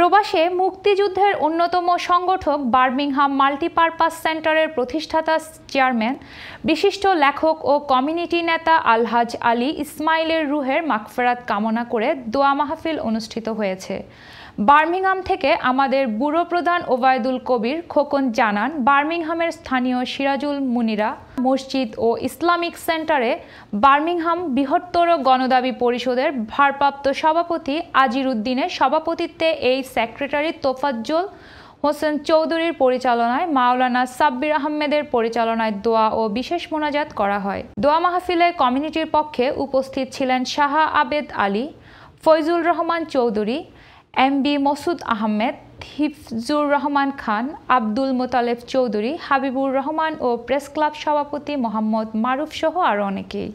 প্রবাসে মুক্তিযুদ্ধের অন্যতম সংগঠক বার্মিংহাম মাল্টিপারপাস সেন্টারের প্রতিষ্ঠাতা চেয়ারম্যান বিশিষ্ট লেখক ও কমিউনিটি নেতা আলহাজ আলী ইসমাইলের রুহের মাকফেরাত কামনা করে দোয়া মাহফিল অনুষ্ঠিত হয়েছে বার্মিংহাম থেকে আমাদের ব্যুরো প্রধান ওবায়দুল কবির খোকন জানান বার্মিংহামের স্থানীয় সিরাজুল মুনিরা মসজিদ ও ইসলামিক সেন্টারে বার্মিংহাম বৃহত্তর গণদাবি পরিষদের ভারপ্রাপ্ত সভাপতি আজির উদ্দিনের সভাপতিত্বে এই সেক্রেটারি তোফাজ্জল হোসেন চৌধুরীর পরিচালনায় মাওলানা সাব্বির আহমেদের পরিচালনায় দোয়া ও বিশেষ মোনাজাত করা হয় দোয়া মাহফিলে কমিউনিটির পক্ষে উপস্থিত ছিলেন শাহা আবেদ আলী ফৈজুল রহমান চৌধুরী এম বি মসুদ আহমেদ হিফজুর রহমান খান আব্দুল মোতালেব চৌধুরী হাবিবুর রহমান ও প্রেস ক্লাব সভাপতি মোহাম্মদ মারুফ সহ আরও অনেকেই